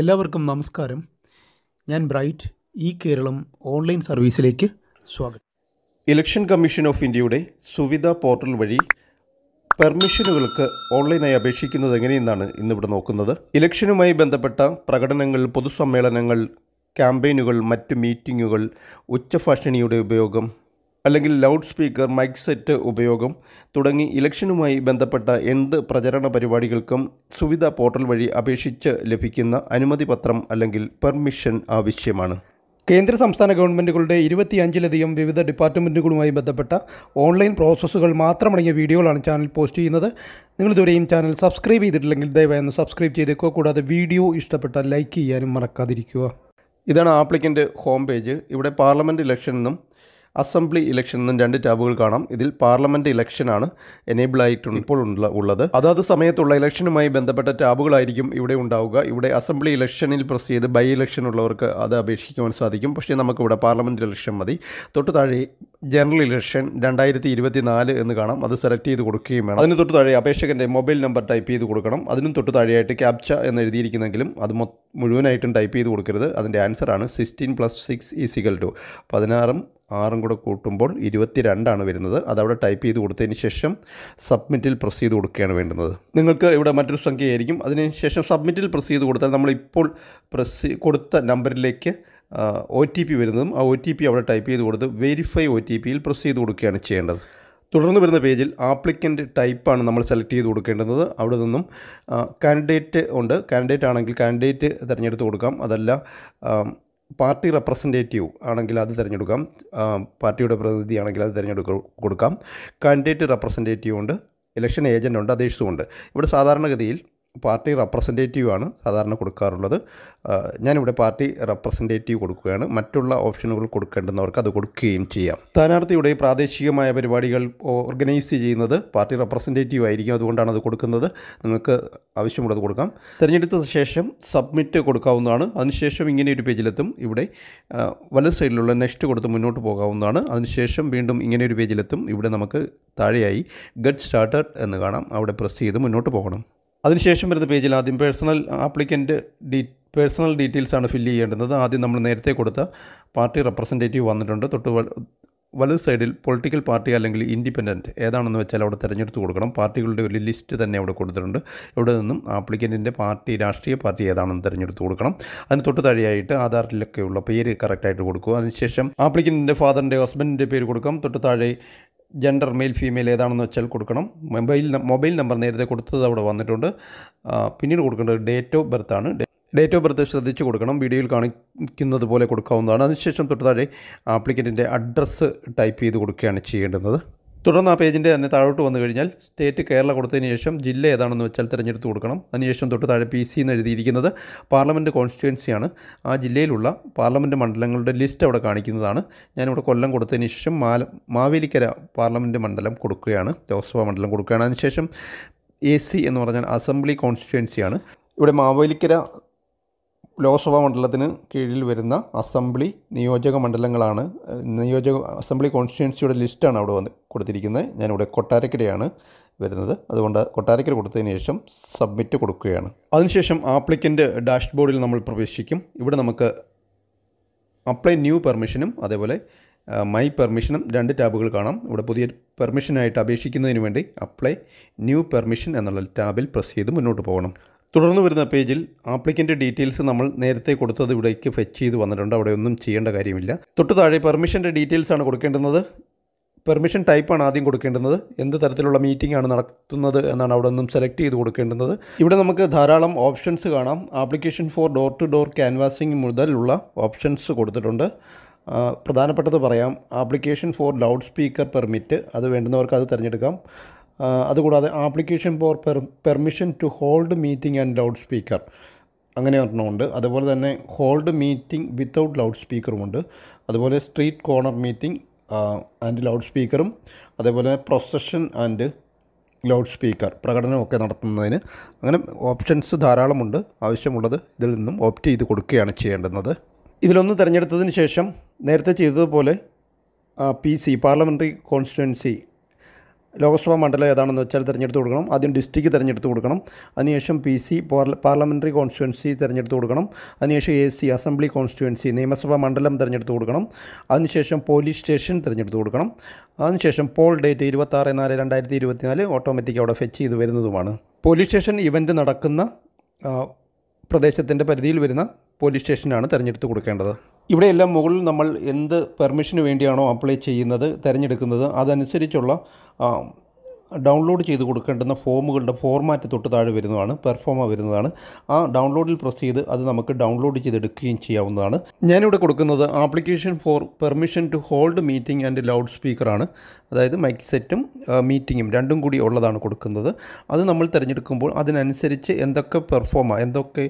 എല്ലാവർക്കും നമസ്കാരം ഞാൻ ബ്രൈറ്റ് ഈ കേരളം ഓൺലൈൻ സർവീസിലേക്ക് സ്വാഗതം ഇലക്ഷൻ കമ്മീഷൻ ഓഫ് ഇന്ത്യയുടെ സുവിധ പോർട്ടൽ വഴി പെർമിഷനുകൾക്ക് ഓൺലൈനായി അപേക്ഷിക്കുന്നത് എങ്ങനെയെന്നാണ് ഇന്നിവിടെ നോക്കുന്നത് ഇലക്ഷനുമായി ബന്ധപ്പെട്ട പ്രകടനങ്ങൾ പൊതുസമ്മേളനങ്ങൾ ക്യാമ്പയിനുകൾ മറ്റ് മീറ്റിങ്ങുകൾ ഉച്ചഭാഷണിയുടെ ഉപയോഗം അല്ലെങ്കിൽ ലൗഡ് സ്പീക്കർ മൈക്ക് സെറ്റ് ഉപയോഗം തുടങ്ങി ഇലക്ഷനുമായി ബന്ധപ്പെട്ട എന്ത് പ്രചരണ പരിപാടികൾക്കും സുവിധ പോർട്ടൽ വഴി അപേക്ഷിച്ച് ലഭിക്കുന്ന അനുമതി പത്രം അല്ലെങ്കിൽ പെർമിഷൻ ആവശ്യമാണ് കേന്ദ്ര സംസ്ഥാന ഗവൺമെൻറ്റുകളുടെ ഇരുപത്തിയഞ്ചിലധികം വിവിധ ഡിപ്പാർട്ട്മെൻറ്റുകളുമായി ബന്ധപ്പെട്ട ഓൺലൈൻ പ്രോസസ്സുകൾ മാത്രമടങ്ങിയ വീഡിയോകളാണ് ചാനൽ പോസ്റ്റ് ചെയ്യുന്നത് ഇതുവരെയും ചാനൽ സബ്സ്ക്രൈബ് ചെയ്തിട്ടില്ലെങ്കിൽ ദയവായി ഒന്ന് സബ്സ്ക്രൈബ് ചെയ്തേക്കോ കൂടാതെ വീഡിയോ ഇഷ്ടപ്പെട്ട ലൈക്ക് ചെയ്യാനും മറക്കാതിരിക്കുക ഇതാണ് ആപ്ലിക്കൻ്റ് ഹോം പേജ് ഇവിടെ പാർലമെൻറ്റ് ഇലക്ഷനെന്നും അസംബ്ലി ഇലക്ഷൻ എന്നും രണ്ട് ടാബുകൾ കാണാം ഇതിൽ പാർലമെന്റ് ഇലക്ഷനാണ് എനേബിൾ ആയിട്ടുണ്ട് ഇപ്പോൾ ഉള്ളത് അതാത് സമയത്തുള്ള ഇലക്ഷനുമായി ബന്ധപ്പെട്ട ടാബുകളായിരിക്കും ഇവിടെ ഉണ്ടാവുക ഇവിടെ അസംബ്ലി ഇലക്ഷനിൽ പ്രസ് ചെയ്ത് ബൈ ഇലക്ഷൻ ഉള്ളവർക്ക് അത് അപേക്ഷിക്കുവാൻ സാധിക്കും പക്ഷേ നമുക്കിവിടെ പാർലമെന്റ് ഇലക്ഷൻ മതി തൊട്ട് താഴെ ജനറൽ ഇലക്ഷൻ രണ്ടായിരത്തി ഇരുപത്തി നാല് എന്ന് കാണാം അത് സെലക്ട് ചെയ്ത് കൊടുക്കുകയും വേണം അതിന് തൊട്ട് താഴെ അപേക്ഷകൻ്റെ മൊബൈൽ നമ്പർ ടൈപ്പ് ചെയ്ത് കൊടുക്കണം അതിനും തൊട്ട് താഴെയായിട്ട് ക്യാപ്ച എന്ന് എഴുതിയിരിക്കുന്നെങ്കിലും അത് മുഴുവനായിട്ടും ടൈപ്പ് ചെയ്ത് കൊടുക്കരുത് അതിൻ്റെ ആൻസറാണ് sixteen plus six is equal to പതിനാറും ആറും കൂടെ കൂട്ടുമ്പോൾ ഇരുപത്തി രണ്ടാണ് വരുന്നത് അതവിടെ ടൈപ്പ് ചെയ്ത് കൊടുത്തതിന് ശേഷം സബ്മിറ്റിൽ പ്രസ് ചെയ്ത് കൊടുക്കുകയാണ് വേണ്ടുന്നത് നിങ്ങൾക്ക് ഇവിടെ മറ്റൊരു സംഖ്യയായിരിക്കും അതിനുശേഷം സബ്മിറ്റിൽ പ്രസ് ചെയ്ത് കൊടുത്താൽ നമ്മളിപ്പോൾ പ്രസ് കൊടുത്ത നമ്പറിലേക്ക് ഒ ടി പി വരുന്നതും ആ ഒ ടി പി അവിടെ ടൈപ്പ് ചെയ്ത് കൊടുത്ത് വെരിഫൈ ഒ ടി പിയിൽ പ്രസ് ചെയ്ത് കൊടുക്കുകയാണ് ചെയ്യേണ്ടത് തുടർന്ന് വരുന്ന പേജിൽ ആപ്ലിക്കൻ്റ് ടൈപ്പാണ് നമ്മൾ സെലക്ട് ചെയ്ത് കൊടുക്കേണ്ടത് അവിടെ നിന്നും കാൻഡിഡേറ്റ് ഉണ്ട് കാൻഡിഡേറ്റ് ആണെങ്കിൽ കാൻഡിഡേറ്റ് തിരഞ്ഞെടുത്ത് കൊടുക്കാം അതല്ല പാർട്ടി റെപ്രസെൻറ്റേറ്റീവ് ആണെങ്കിൽ അത് തിരഞ്ഞെടുക്കാം പാർട്ടിയുടെ പ്രതിനിധി ആണെങ്കിൽ അത് തിരഞ്ഞെടുക്ക കൊടുക്കാം കാൻഡിഡേറ്റ് റെപ്രസെൻറ്റേറ്റീവ് ഉണ്ട് ഇലക്ഷൻ ഏജൻ്റ് ഉണ്ട് അതേഴ്സും ഇവിടെ സാധാരണഗതിയിൽ പാർട്ടി റെപ്രസെൻറ്റേറ്റീവാണ് സാധാരണ കൊടുക്കാറുള്ളത് ഞാനിവിടെ പാർട്ടി റെപ്രസെൻറ്റേറ്റീവ് കൊടുക്കുകയാണ് മറ്റുള്ള ഓപ്ഷനുകൾ കൊടുക്കേണ്ടുന്നവർക്ക് അത് കൊടുക്കുകയും ചെയ്യാം സ്ഥാനാർത്ഥിയുടെ പ്രാദേശികമായ പരിപാടികൾ ഓർഗനൈസ് ചെയ്യുന്നത് പാർട്ടി റെപ്രസെൻറ്റേറ്റീവ് ആയിരിക്കും അതുകൊണ്ടാണ് അത് കൊടുക്കുന്നത് നിങ്ങൾക്ക് ആവശ്യമുള്ളത് കൊടുക്കാം തിരഞ്ഞെടുത്ത ശേഷം സബ്മിറ്റ് കൊടുക്കാവുന്നതാണ് അതിനുശേഷം ഇങ്ങനെ ഒരു പേജിലെത്തും ഇവിടെ വല സൈഡിലുള്ള നെക്സ്റ്റ് കൊടുത്ത് മുന്നോട്ട് പോകാവുന്നതാണ് അതിനുശേഷം വീണ്ടും ഇങ്ങനെ ഒരു പേജിലെത്തും ഇവിടെ നമുക്ക് താഴെയായി ഗെറ്റ് സ്റ്റാർട്ടഡ് എന്ന് കാണാം അവിടെ പ്രസ് ചെയ്ത് മുന്നോട്ട് പോകണം അതിനുശേഷം വരുന്ന പേജിൽ ആദ്യം പേഴ്സണൽ ആപ്ലിക്കൻ്റ് ഡീ പേഴ്സണൽ ഡീറ്റെയിൽസാണ് ഫില്ല് ചെയ്യേണ്ടത് ആദ്യം നമ്മൾ നേരത്തെ കൊടുത്ത പാർട്ടി റെപ്രസെൻറ്റേറ്റീവ് വന്നിട്ടുണ്ട് തൊട്ട് വലത് സൈഡിൽ പൊളിറ്റിക്കൽ പാർട്ടി അല്ലെങ്കിൽ ഇൻഡിപെൻഡൻറ്റ് ഏതാണെന്ന് വെച്ചാൽ അവിടെ തിരഞ്ഞെടുത്ത് കൊടുക്കണം പാർട്ടികളുടെ ഒരു ലിസ്റ്റ് തന്നെ അവിടെ കൊടുത്തിട്ടുണ്ട് ഇവിടെ നിന്നും ആപ്ലിക്കൻറ്റിൻ്റെ പാർട്ടി രാഷ്ട്രീയ പാർട്ടി ഏതാണെന്ന് തിരഞ്ഞെടുത്ത് കൊടുക്കണം അതിന് തൊട്ട് താഴെയായിട്ട് ആധാറിലൊക്കെയുള്ള പേര് കറക്റ്റായിട്ട് കൊടുക്കുക അതിനുശേഷം ആപ്ലിക്കൻറ്റിൻ്റെ ഫാദറിൻ്റെ ഹസ്ബൻഡിൻ്റെ പേര് കൊടുക്കാം തൊട്ട് താഴെ ജെൻഡർ മെയിൽ ഫീമെയിൽ ഏതാണെന്ന് വെച്ചാൽ കൊടുക്കണം മൊബൈൽ മൊബൈൽ നമ്പർ നേരത്തെ കൊടുത്തത് അവിടെ വന്നിട്ടുണ്ട് പിന്നീട് കൊടുക്കേണ്ടത് ഡേറ്റ് ഓഫ് ബർത്ത് ആണ് ഡേറ്റ് ഓഫ് ബർത്ത് ശ്രദ്ധിച്ച് കൊടുക്കണം വീഡിയോയിൽ കാണിക്കുന്നത് പോലെ കൊടുക്കാവുന്നതാണ് അതിനുശേഷം തൊട്ടുതാഴെ ആപ്ലിക്കൻറ്റിൻ്റെ അഡ്രസ്സ് ടൈപ്പ് ചെയ്ത് കൊടുക്കുകയാണ് ചെയ്യേണ്ടുന്നത് തുടർന്ന് ആ പേജിൻ്റെ തന്നെ താഴോട്ട് വന്നു കഴിഞ്ഞാൽ സ്റ്റേറ്റ് കേരള കൊടുത്തതിന് ശേഷം ജില്ല ഏതാണെന്ന് വെച്ചാൽ തിരഞ്ഞെടുത്ത് കൊടുക്കണം അതിനുശേഷം തൊട്ട് താഴെ പി സി എന്ന് എഴുതിയിരിക്കുന്നത് പാർലമെൻറ്റ് കോൺസ്റ്റിറ്റ്യുവൻസിയാണ് ആ ജില്ലയിലുള്ള പാർലമെൻറ്റ് മണ്ഡലങ്ങളുടെ ലിസ്റ്റ് അവിടെ കാണിക്കുന്നതാണ് ഞാനിവിടെ കൊല്ലം കൊടുത്തതിന് ശേഷം മാല മാവേലിക്കര പാർലമെൻറ്റ് മണ്ഡലം കൊടുക്കുകയാണ് ലോക്സഭാ മണ്ഡലം കൊടുക്കുകയാണ് അതിനുശേഷം എ സി എന്ന് പറഞ്ഞാൽ അസംബ്ലി കോൺസ്റ്റിറ്റ്യുവൻസിയാണ് ഇവിടെ മാവേലിക്കര ലോക്സഭാ മണ്ഡലത്തിന് കീഴിൽ വരുന്ന അസംബ്ലി നിയോജക മണ്ഡലങ്ങളാണ് നിയോജക അസംബ്ലി കോൺസ്റ്റിറ്റ്യുവൻസിയുടെ ലിസ്റ്റാണ് അവിടെ വന്ന് കൊടുത്തിരിക്കുന്നത് ഞാനിവിടെ കൊട്ടാരക്കരയാണ് വരുന്നത് അതുകൊണ്ട് കൊട്ടാരക്കര കൊടുത്തതിന് ശേഷം സബ്മിറ്റ് കൊടുക്കുകയാണ് അതിനുശേഷം ആപ്ലിക്കൻ്റ് ഡാഷ്ബോർഡിൽ നമ്മൾ പ്രവേശിക്കും ഇവിടെ നമുക്ക് അപ്ലൈ ന്യൂ പെർമിഷനും അതേപോലെ മൈ പെർമിഷനും രണ്ട് ടാബുകൾ കാണാം ഇവിടെ പുതിയ പെർമിഷനായിട്ട് അപേക്ഷിക്കുന്നതിന് വേണ്ടി അപ്ലൈ ന്യൂ പെർമിഷൻ എന്നുള്ള ടാബിൽ പ്രസ് ചെയ്ത് മുന്നോട്ട് പോകണം തുടർന്ന് വരുന്ന പേജിൽ ആപ്ലിക്കൻ്റ് ഡീറ്റെയിൽസ് നമ്മൾ നേരത്തെ കൊടുത്തത് ഇവിടേക്ക് ഫെച്ച് ചെയ്ത് വന്നിട്ടുണ്ട് അവിടെ ഒന്നും ചെയ്യേണ്ട കാര്യമില്ല തൊട്ട് താഴെ പെർമിഷൻ്റെ ഡീറ്റെയിൽസ് ആണ് കൊടുക്കേണ്ടുന്നത് പെർമിഷൻ ടൈപ്പാണ് ആദ്യം കൊടുക്കേണ്ടുന്നത് എന്ത് തരത്തിലുള്ള മീറ്റിംഗ് ആണ് നടത്തുന്നത് എന്നാണ് അവിടെ നിന്നും സെലക്ട് ചെയ്ത് കൊടുക്കേണ്ടുന്നത് ഇവിടെ നമുക്ക് ധാരാളം ഓപ്ഷൻസ് കാണാം application for door to door canvassing മുതലുള്ള ഓപ്ഷൻസ് കൊടുത്തിട്ടുണ്ട് പ്രധാനപ്പെട്ടത് പറയാം application for loud speaker permit അത് വേണ്ടുന്നവർക്ക് അത് തിരഞ്ഞെടുക്കാം അതുകൂടാതെ application for per permission to hold meeting and loud speaker അങ്ങനെ ഒരെണ്ണമുണ്ട് അതുപോലെ തന്നെ ഹോൾഡ് മീറ്റിംഗ് വിത്തൗട്ട് ലൗഡ് സ്പീക്കറുമുണ്ട് അതുപോലെ street corner meeting and loud സ്പീക്കറും അതേപോലെ പ്രൊസഷൻ ആൻഡ് ലൗഡ് സ്പീക്കർ പ്രകടനമൊക്കെ നടത്തുന്നതിന് അങ്ങനെ ഓപ്ഷൻസ് ധാരാളമുണ്ട് ആവശ്യമുള്ളത് ഇതിൽ നിന്നും ഓപ്റ്റ് ചെയ്ത് കൊടുക്കുകയാണ് ചെയ്യേണ്ടുന്നത് ഇതിലൊന്ന് തിരഞ്ഞെടുത്തതിന് ശേഷം നേരത്തെ ചെയ്തതുപോലെ P C parliamentary constituency Lok Sabha മണ്ഡലം ഏതാണെന്ന് വെച്ചാൽ തിരഞ്ഞെടുത്ത് കൊടുക്കണം ആദ്യം ഡിസ്ട്രിക്ട് തിരഞ്ഞെടുത്ത് കൊടുക്കണം അതിനുശേഷം പി സി പാർലമെൻ്ററി കോൺസ്റ്റിറ്റ്യുവൻസി തിരഞ്ഞെടുത്ത് കൊടുക്കണം അതിനുശേഷം എ സി അസംബ്ലി കോൺസ്റ്റിറ്റ്യുവൻസി നിയമസഭാ മണ്ഡലം തിരഞ്ഞെടുത്ത് കൊടുക്കണം അതിനുശേഷം പോലീസ് സ്റ്റേഷൻ തിരഞ്ഞെടുത്ത് കൊടുക്കണം അതിനുശേഷം പോൾ ഡേറ്റ് ഇരുപത്താറ് നാല് രണ്ടായിരത്തി ഇരുപത്തിനാല് ഓട്ടോമാറ്റിക് അവിടെ ഫെച്ച് ചെയ്ത് വരുന്നതുമാണ് പോലീസ് സ്റ്റേഷൻ ഇവൻറ്റ് നടക്കുന്ന പ്രദേശത്തിൻ്റെ പരിധിയിൽ വരുന്ന പോലീസ് സ്റ്റേഷനാണ് തിരഞ്ഞെടുത്ത് കൊടുക്കേണ്ടത് ഇവിടെയെല്ലാം മുകളിൽ നമ്മൾ എന്ത് പെർമിഷന് വേണ്ടിയാണോ അപ്ലൈ ചെയ്യുന്നത് തിരഞ്ഞെടുക്കുന്നത് അതനുസരിച്ചുള്ള ഡൗൺലോഡ് ചെയ്ത് കൊടുക്കേണ്ടുന്ന ഫോമുകളുടെ ഫോർമാറ്റ് തൊട്ട് താഴെ വരുന്നതാണ് പെർഫോമ വരുന്നതാണ് ആ ഡൗൺലോഡിൽ പ്രസ് ചെയ്ത് അത് നമുക്ക് ഡൗൺലോഡ് ചെയ്തെടുക്കുകയും ചെയ്യാവുന്നതാണ് ഞാനിവിടെ കൊടുക്കുന്നത് application for permission to hold meeting and loud സ്പീക്കറാണ് അതായത് മൈക്ക് സെറ്റും മീറ്റിങ്ങും രണ്ടും കൂടി ഉള്ളതാണ് കൊടുക്കുന്നത് അത് നമ്മൾ തിരഞ്ഞെടുക്കുമ്പോൾ അതിനനുസരിച്ച് എന്തൊക്കെ പെർഫോമ എന്തൊക്കെ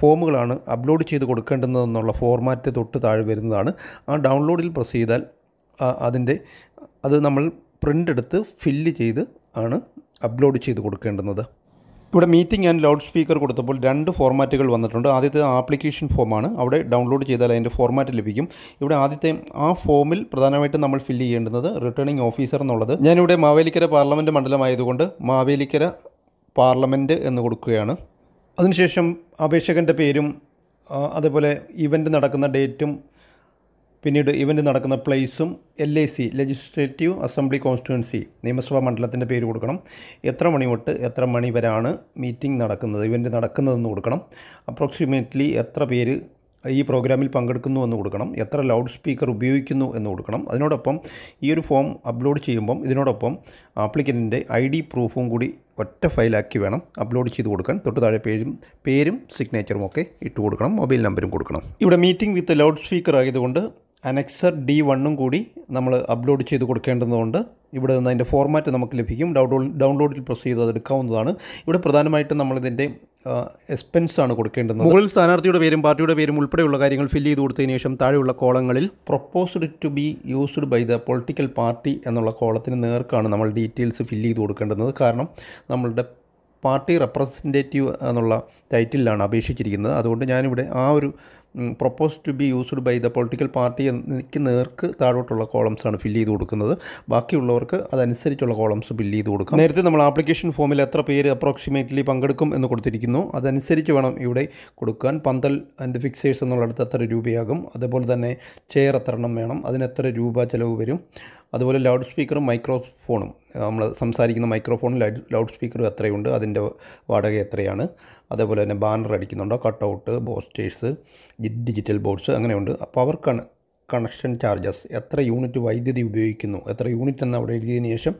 ഫോമുകളാണ് അപ്ലോഡ് ചെയ്ത് കൊടുക്കേണ്ടതെന്നുള്ള ഫോർമാറ്റ് തൊട്ട് താഴെ വരുന്നതാണ് ആ ഡൗൺലോഡിൽ പ്രസ് ചെയ്താൽ അതിൻ്റെ അത് നമ്മൾ പ്രിൻ്റ് എടുത്ത് ഫില്ല് ചെയ്ത് ആണ് അപ്ലോഡ് ചെയ്ത് കൊടുക്കേണ്ടുന്നത് ഇവിടെ മീറ്റിംഗ് ആൻഡ് ലൗഡ് സ്പീക്കർ കൊടുത്തപ്പോൾ രണ്ട് ഫോർമാറ്റുകൾ വന്നിട്ടുണ്ട് ആദ്യത്തെ ആപ്ലിക്കേഷൻ ഫോമാണ് അവിടെ ഡൗൺലോഡ് ചെയ്താൽ അതിൻ്റെ ഫോർമാറ്റ് ലഭിക്കും ഇവിടെ ആദ്യത്തെ ആ ഫോമിൽ പ്രധാനമായിട്ടും നമ്മൾ ഫില്ല് ചെയ്യേണ്ടുന്നത് റിട്ടേണിംഗ് ഓഫീസർ എന്നുള്ളത് ഞാനിവിടെ മാവേലിക്കര പാർലമെൻറ്റ് മണ്ഡലമായതുകൊണ്ട് മാവേലിക്കര പാർലമെൻറ്റ് എന്ന് കൊടുക്കുകയാണ് അതിനുശേഷം അപേക്ഷകൻ്റെ പേരും അതേപോലെ ഇവൻ്റ് നടക്കുന്ന ഡേറ്റും പിന്നീട് ഇവൻ്റ് നടക്കുന്ന പ്ലേസും L I C legislative assembly constituency നിയമസഭാ മണ്ഡലത്തിൻ്റെ പേര് കൊടുക്കണം എത്ര മണി തൊട്ട് എത്ര മണി വരെയാണ് മീറ്റിംഗ് നടക്കുന്നത് ഇവൻ്റ് നടക്കുന്നതെന്ന് കൊടുക്കണം അപ്രോക്സിമേറ്റ്ലി എത്ര പേര് ഈ പ്രോഗ്രാമിൽ പങ്കെടുക്കുന്നു എന്ന് കൊടുക്കണം എത്ര ലൗഡ് സ്പീക്കർ ഉപയോഗിക്കുന്നു എന്ന് കൊടുക്കണം അതിനോടൊപ്പം ഈ ഒരു ഫോം അപ്ലോഡ് ചെയ്യുമ്പം ഇതിനോടൊപ്പം ആപ്ലിക്കൻറ്റിൻ്റെ ഐ ഡി പ്രൂഫും കൂടി ഒറ്റ ഫയലാക്കി വേണം അപ്ലോഡ് ചെയ്ത് കൊടുക്കാൻ തൊട്ട് താഴെ പേരും പേരും സിഗ്നേച്ചറും ഒക്കെ ഇട്ട് കൊടുക്കണം മൊബൈൽ നമ്പരും കൊടുക്കണം ഇവിടെ മീറ്റിംഗ് വിത്ത് ലൗഡ് സ്പീക്കർ ആയതുകൊണ്ട് അനക്സർ ഡി വണ്ണും കൂടി നമ്മൾ അപ്ലോഡ് ചെയ്ത് കൊടുക്കേണ്ടതുകൊണ്ട് ഇവിടെ നിന്ന് അതിൻ്റെ ഫോർമാറ്റ് നമുക്ക് ലഭിക്കും ഡൗൺലോഡ് ഡൗൺലോഡിൽ പ്രസ് ചെയ്ത് അതെടുക്കാവുന്നതാണ് ഇവിടെ പ്രധാനമായിട്ടും നമ്മളിതിൻ്റെ എക്സ്പെൻസ് ആണ് കൊടുക്കേണ്ടത് മുകളിൽ സ്ഥാനാർത്ഥിയുടെ പേരും പാർട്ടിയുടെ പേരും ഉൾപ്പെടെയുള്ള കാര്യങ്ങൾ ഫില്ല് ചെയ്ത് കൊടുത്തതിന് ശേഷം താഴെയുള്ള കോളങ്ങളിൽ proposed to be used by the political party എന്നുള്ള കോളത്തിന് നേർക്കാണ് നമ്മൾ ഡീറ്റെയിൽസ് ഫില്ല് ചെയ്ത് കൊടുക്കേണ്ടത് കാരണം നമ്മളുടെ പാർട്ടി റെപ്രസെൻറ്റേറ്റീവ് എന്നുള്ള ടൈറ്റിലാണ് അപേക്ഷിച്ചിരിക്കുന്നത് അതുകൊണ്ട് ഞാനിവിടെ ആ ഒരു propose to be used by the political party എനിക്ക് നേർക്ക് താഴോട്ടുള്ള കോളംസാണ് ഫില്ല് ചെയ്ത് കൊടുക്കുന്നത് ബാക്കിയുള്ളവർക്ക് അതനുസരിച്ചുള്ള കോളംസ് ഫില്ല് ചെയ്ത് കൊടുക്കാം നേരത്തെ നമ്മൾ ആപ്ലിക്കേഷൻ ഫോമിൽ എത്ര പേര് അപ്രോക്സിമേറ്റ്ലി പങ്കെടുക്കും എന്ന് കൊടുത്തിരിക്കുന്നു അതനുസരിച്ച് വേണം ഇവിടെ കൊടുക്കാൻ പന്തൽ ആൻഡ് ഫിക്സേഴ്സ് എന്നുള്ളടത്ത് എത്ര രൂപയാകും അതുപോലെ തന്നെ ചെയർ എത്ര എണ്ണം വേണം അതിന് എത്ര രൂപ ചിലവ് വരും അതുപോലെ ലൗഡ് സ്പീക്കറും മൈക്രോഫോണും നമ്മൾ സംസാരിക്കുന്ന മൈക്രോഫോണും ലൗഡ് സ്പീക്കറും എത്രയുണ്ട് അതിൻ്റെ വാടക എത്രയാണ് അതേപോലെ തന്നെ ബാനർ അടിക്കുന്നുണ്ടോ കട്ടൗട്ട് ബോസ്റ്റേഴ്സ് ഡിജിറ്റൽ ബോർഡ്സ് അങ്ങനെയുണ്ട് പവർ കണ കണക്ഷൻ ചാർജസ് എത്ര യൂണിറ്റ് വൈദ്യുതി ഉപയോഗിക്കുന്നു എത്ര യൂണിറ്റ് എന്ന് അവിടെ എഴുതിയതിന് ശേഷം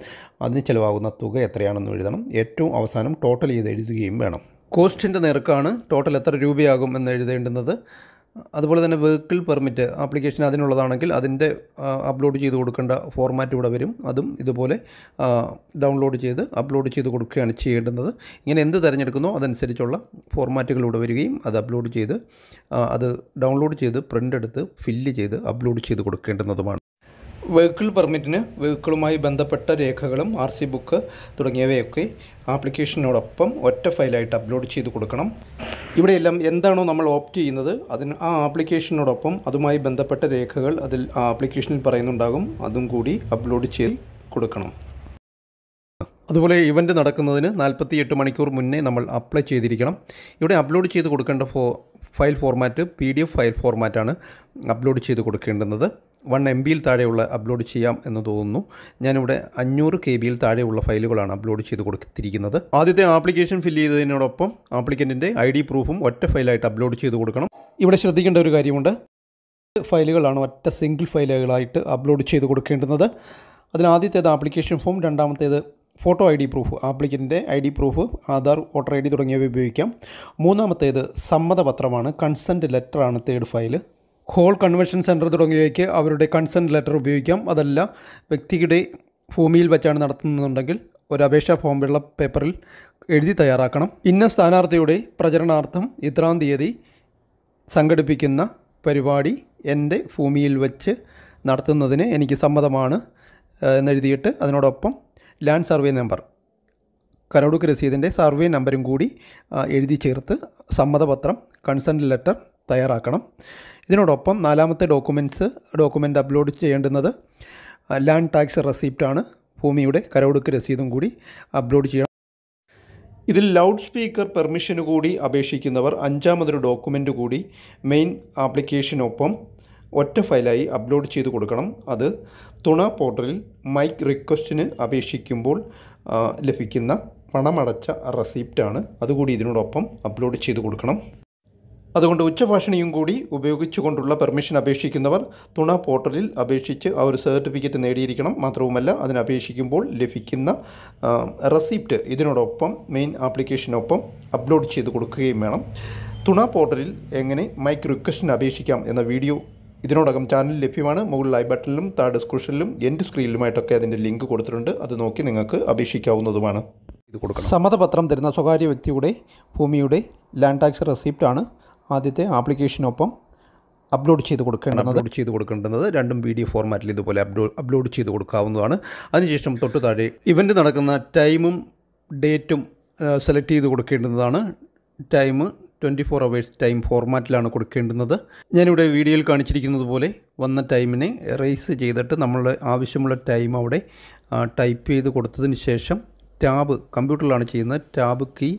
അതിന് ചിലവാകുന്ന തുക എത്രയാണെന്ന് എഴുതണം ഏറ്റവും അവസാനം ടോട്ടൽ ചെയ്ത് എഴുതുകയും വേണം കോസ്റ്റിൻ്റെ നിരക്കാണ് ടോട്ടൽ എത്ര രൂപയാകും എന്ന് എഴുതേണ്ടുന്നത് അതുപോലെ തന്നെ വെഹിക്കിൾ പെർമിറ്റ് ആപ്ലിക്കേഷൻ അതിനുള്ളതാണെങ്കിൽ അതിൻ്റെ അപ്ലോഡ് ചെയ്ത് കൊടുക്കേണ്ട ഫോർമാറ്റ് ഇവിടെ വരും അതും ഇതുപോലെ ഡൗൺലോഡ് ചെയ്ത് അപ്ലോഡ് ചെയ്ത് കൊടുക്കുകയാണ് ചെയ്യേണ്ടുന്നത് ഇങ്ങനെ എന്ത് തിരഞ്ഞെടുക്കുന്നോ അതനുസരിച്ചുള്ള ഫോർമാറ്റുകൾ ഇവിടെ വരികയും അത് അപ്ലോഡ് ചെയ്ത് അത് ഡൗൺലോഡ് ചെയ്ത് പ്രിൻ്റ് എടുത്ത് ഫില്ല് ചെയ്ത് അപ്ലോഡ് ചെയ്ത് കൊടുക്കേണ്ടുന്നതുമാണ് വെഹിക്കിൾ പെർമിറ്റിന് വെഹിക്കിളുമായി ബന്ധപ്പെട്ട രേഖകളും ആർ സി ബുക്ക് തുടങ്ങിയവയൊക്കെ ആപ്ലിക്കേഷനോടൊപ്പം ഒറ്റ ഫയലായിട്ട് അപ്ലോഡ് ചെയ്ത് കൊടുക്കണം ഇവിടെയെല്ലാം എന്താണോ നമ്മൾ ഓപ്റ്റ് ചെയ്യുന്നത് അതിന് ആ ആപ്ലിക്കേഷനോടൊപ്പം അതുമായി ബന്ധപ്പെട്ട രേഖകൾ അതിൽ ആ ആപ്ലിക്കേഷനിൽ പറയുന്നുണ്ടാകും അതും കൂടി അപ്ലോഡ് ചെയ്ത് കൊടുക്കണം അതുപോലെ ഇവൻ്റ് നടക്കുന്നതിന് എട്ട് മണിക്കൂർ മുന്നേ നമ്മൾ അപ്ലൈ ചെയ്തിരിക്കണം ഇവിടെ അപ്ലോഡ് ചെയ്ത് കൊടുക്കേണ്ട ഫോ file format P D F file ഫോർമാറ്റാണ് അപ്ലോഡ് ചെയ്ത് കൊടുക്കേണ്ടുന്നത് വൺ എം ബിയിൽ താഴെയുള്ള അപ്ലോഡ് ചെയ്യാം എന്ന് തോന്നുന്നു ഞാനിവിടെ അഞ്ഞൂറ് കെ ബിയിൽ താഴെയുള്ള ഫയലുകളാണ് അപ്ലോഡ് ചെയ്ത് കൊടുത്തിരിക്കുന്നത് ആദ്യത്തെ ആപ്ലിക്കേഷൻ ഫില്ല് ചെയ്തതിനോടൊപ്പം ആപ്ലിക്കൻറ്റിൻ്റെ ഐ ഡി പ്രൂഫും ഒറ്റ ഫയലായിട്ട് അപ്ലോഡ് ചെയ്ത് കൊടുക്കണം ഇവിടെ ശ്രദ്ധിക്കേണ്ട ഒരു കാര്യമുണ്ട് ഫയലുകളാണ് ഒറ്റ സിംഗിൾ ഫയലുകളായിട്ട് അപ്ലോഡ് ചെയ്ത് കൊടുക്കേണ്ടുന്നത് അതിൽ ആദ്യത്തേത് ആപ്ലിക്കേഷൻ ഫോം രണ്ടാമത്തേത് ഫോട്ടോ ഐ ഡി പ്രൂഫ് ആപ്ലിക്കൻറ്റിൻ്റെ I D proof Aadhaar voter I D തുടങ്ങിയവ ഉപയോഗിക്കാം മൂന്നാമത്തേത് സമ്മതപത്രമാണ് കൺസെൻറ്റ് ലെറ്ററാണ് third file hall convention centre തുടങ്ങിയവയ്ക്ക് അവരുടെ കൺസെൻറ്റ് ലെറ്റർ ഉപയോഗിക്കാം അതല്ല വ്യക്തിയുടെ ഭൂമിയിൽ വെച്ചാണ് നടത്തുന്നുണ്ടെങ്കിൽ ഒരു അപേക്ഷാ ഫോം പേപ്പറിൽ എഴുതി തയ്യാറാക്കണം ഇന്ന സ്ഥാനാർത്ഥിയുടെ പ്രചരണാർത്ഥം ഇത്രാം തീയതി സംഘടിപ്പിക്കുന്ന പരിപാടി എൻ്റെ ഭൂമിയിൽ വെച്ച് നടത്തുന്നതിന് എനിക്ക് സമ്മതമാണ് എന്നെഴുതിയിട്ട് അതിനോടൊപ്പം ലാൻഡ് സർവേ നമ്പർ കരോടുക്ക് രസീതിൻ്റെ സർവേ നമ്പരും കൂടി എഴുതി ചേർത്ത് സമ്മതപത്രം കൺസെൻറ്റ് ലെറ്റർ തയ്യാറാക്കണം ഇതിനോടൊപ്പം നാലാമത്തെ ഡോക്യുമെൻറ്റ്സ് ഡോക്യുമെൻ്റ് അപ്ലോഡ് ചെയ്യേണ്ടുന്നത് ലാൻഡ് ടാക്സ് റെസീപ്റ്റാണ് ഭൂമിയുടെ കരോടുക്ക് രസീതും കൂടി അപ്ലോഡ് ചെയ്യണം ഇതിൽ ലൗഡ് സ്പീക്കർ പെർമിഷന് കൂടി അപേക്ഷിക്കുന്നവർ അഞ്ചാമതൊരു ഡോക്യുമെൻ്റ് കൂടി മെയിൻ ആപ്ലിക്കേഷനൊപ്പം ഒറ്റ ഫയലായി അപ്ലോഡ് ചെയ്ത് കൊടുക്കണം അത് തുണ പോർട്ടലിൽ മൈക്ക് റിക്വസ്റ്റിന് അപേക്ഷിക്കുമ്പോൾ ലഭിക്കുന്ന പണമടച്ച റെസിപ്റ്റാണ് അതുകൂടി ഇതിനോടൊപ്പം അപ്ലോഡ് ചെയ്ത് കൊടുക്കണം അതുകൊണ്ട് ഉച്ചഭാഷണിയും കൂടി ഉപയോഗിച്ചുകൊണ്ടുള്ള പെർമിഷൻ അപേക്ഷിക്കുന്നവർ തുണ പോർട്ടലിൽ അപേക്ഷിച്ച് ആ ഒരു സർട്ടിഫിക്കറ്റ് നേടിയിരിക്കണം മാത്രവുമല്ല അതിനപേക്ഷിക്കുമ്പോൾ ലഭിക്കുന്ന റെസിപ്റ്റ് ഇതിനോടൊപ്പം മെയിൻ ആപ്ലിക്കേഷനൊപ്പം അപ്ലോഡ് ചെയ്ത് കൊടുക്കുകയും വേണം തുണ പോർട്ടലിൽ എങ്ങനെ മൈക്ക് റിക്വസ്റ്റിന് അപേക്ഷിക്കാം എന്ന വീഡിയോ ഇതിനോടകം ചാനൽ ലഭ്യമാണ് മുകളിൽ ഐ ബട്ടണിലും താഴെ ഡിസ്ക്രിപ്ഷനിലും എൻ്റെ സ്ക്രീനിലുമായിട്ടൊക്കെ അതിൻ്റെ ലിങ്ക് കൊടുത്തിട്ടുണ്ട് അത് നോക്കി നിങ്ങൾക്ക് അപേക്ഷിക്കാവുന്നതുമാണ് ഇത് കൊടുക്കണം സമ്മതപത്രം തരുന്ന സ്വകാര്യ വ്യക്തിയുടെ ഭൂമിയുടെ ലാൻഡ് ടാക്സ് റെസിപ്റ്റാണ് ആദ്യത്തെ ആപ്ലിക്കേഷനൊപ്പം അപ്ലോഡ് ചെയ്ത് കൊടുക്കേണ്ടത് അപ്ലോഡ് ചെയ്ത് കൊടുക്കേണ്ടത് രണ്ടും പി ഡി എഫ് ഫോർമാറ്റിൽ ഇതുപോലെ അപ്ലോഡ് അപ്ലോഡ് ചെയ്ത് കൊടുക്കാവുന്നതാണ് അതിനുശേഷം തൊട്ട് താഴെ ഇവൻ്റ് നടക്കുന്ന ടൈമും ഡേറ്റും സെലക്ട് ചെയ്ത് കൊടുക്കേണ്ടതാണ് time twenty four hours time ഫോർമാറ്റിലാണ് കൊടുക്കേണ്ടുന്നത് ഞാനിവിടെ വീഡിയോയിൽ കാണിച്ചിരിക്കുന്നത് പോലെ വന്ന ടൈമിനെ റേസ് ചെയ്തിട്ട് നമ്മളുടെ ആവശ്യമുള്ള ടൈം അവിടെ ടൈപ്പ് ചെയ്ത് കൊടുത്തതിന് ശേഷം ടാബ് കമ്പ്യൂട്ടറിലാണ് ചെയ്യുന്നത് ടാബ് കീ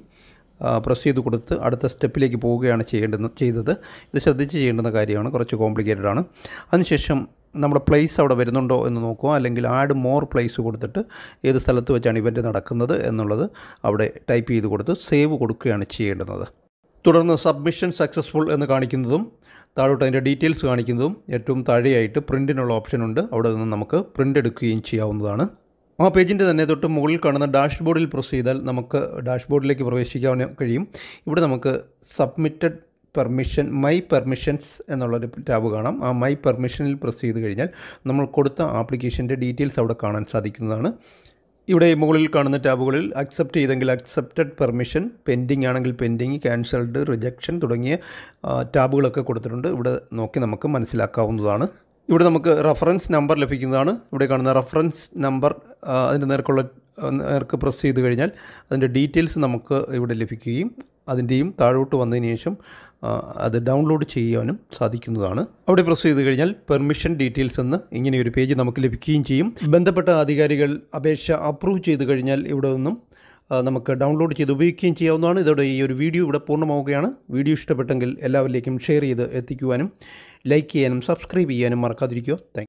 പ്രസ് ചെയ്ത് കൊടുത്ത് അടുത്ത സ്റ്റെപ്പിലേക്ക് പോവുകയാണ് ചെയ്യേണ്ടത് ചെയ്തത് ഇത് ശ്രദ്ധിച്ച് ചെയ്യേണ്ടുന്ന കാര്യമാണ് കുറച്ച് കോംപ്ലിക്കേറ്റഡ് ആണ് അതിനുശേഷം നമ്മുടെ പ്ലേസ് അവിടെ വരുന്നുണ്ടോ എന്ന് നോക്കുക അല്ലെങ്കിൽ ആഡ് മോർ പ്ലേസ് കൊടുത്തിട്ട് ഏത് സ്ഥലത്ത് വെച്ചാണ് ഇവൻ്റ് നടക്കുന്നത് എന്നുള്ളത് അവിടെ ടൈപ്പ് ചെയ്ത് കൊടുത്ത് സേവ് കൊടുക്കുകയാണ് ചെയ്യേണ്ടുന്നത് തുടർന്ന് സബ്മിഷൻ സക്സസ്ഫുൾ എന്ന് കാണിക്കുന്നതും താഴോട്ട് അതിൻ്റെ ഡീറ്റെയിൽസ് കാണിക്കുന്നതും ഏറ്റവും താഴെയായിട്ട് പ്രിൻറ്റിനുള്ള ഓപ്ഷനുണ്ട് അവിടെ നിന്ന് നമുക്ക് പ്രിൻ്റ് എടുക്കുകയും ചെയ്യാവുന്നതാണ് ആ പേജിൻ്റെ തന്നെ തൊട്ട് മുകളിൽ കാണുന്ന ഡാഷ്ബോർഡിൽ പ്രസ് ചെയ്താൽ നമുക്ക് ഡാഷ്ബോർഡിലേക്ക് പ്രവേശിക്കാൻ കഴിയും ഇവിടെ നമുക്ക് സബ്മിറ്റഡ് പെർമിഷൻ മൈ പെർമിഷൻസ് എന്നുള്ളൊരു ടാബ് കാണാം ആ മൈ പെർമിഷനിൽ പ്രസ് ചെയ്ത് കഴിഞ്ഞാൽ നമ്മൾ കൊടുത്ത ആപ്ലിക്കേഷൻ്റെ ഡീറ്റെയിൽസ് അവിടെ കാണാൻ സാധിക്കുന്നതാണ് ഇവിടെ മുകളിൽ കാണുന്ന ടാബുകളിൽ അക്സെപ്റ്റ് ചെയ്തെങ്കിൽ അക്സെപ്റ്റഡ് പെർമിഷൻ പെൻഡിങ് ആണെങ്കിൽ പെൻഡിങ് ക്യാൻസൽഡ് റിജക്ഷൻ തുടങ്ങിയ ടാബുകളൊക്കെ കൊടുത്തിട്ടുണ്ട് ഇവിടെ നോക്കി നമുക്ക് മനസ്സിലാക്കാവുന്നതാണ് ഇവിടെ നമുക്ക് റഫറൻസ് നമ്പർ ലഭിക്കുന്നതാണ് ഇവിടെ കാണുന്ന റഫറൻസ് നമ്പർ അതിൻ്റെ നേർക്കുള്ള നേർക്ക് പ്രസ് ചെയ്ത് കഴിഞ്ഞാൽ അതിൻ്റെ ഡീറ്റെയിൽസ് നമുക്ക് ഇവിടെ ലഭിക്കുകയും അതിൻ്റെയും താഴോട്ട് വന്നതിന് ശേഷം അത് ഡൗൺലോഡ് ചെയ്യാനും സാധിക്കുന്നതാണ് അവിടെ പ്രസ് ചെയ്ത് കഴിഞ്ഞാൽ പെർമിഷൻ ഡീറ്റെയിൽസ് എന്ന് ഇങ്ങനെ ഒരു പേജ് നമുക്ക് ലഭിക്കുകയും ചെയ്യും ബന്ധപ്പെട്ട അധികാരികൾ അപേക്ഷ അപ്രൂവ് ചെയ്ത് കഴിഞ്ഞാൽ ഇവിടെ നിന്നും നമുക്ക് ഡൗൺലോഡ് ചെയ്ത് ഉപയോഗിക്കുകയും ചെയ്യാവുന്നതാണ് ഇതോടെ ഈ ഒരു വീഡിയോ ഇവിടെ പൂർണ്ണമാവുകയാണ് വീഡിയോ ഇഷ്ടപ്പെട്ടെങ്കിൽ എല്ലാവരിലേക്കും ഷെയർ ചെയ്ത് എത്തിക്കുവാനും ലൈക്ക് ചെയ്യാനും സബ്സ്ക്രൈബ് ചെയ്യാനും മറക്കാതിരിക്കുക താങ്ക്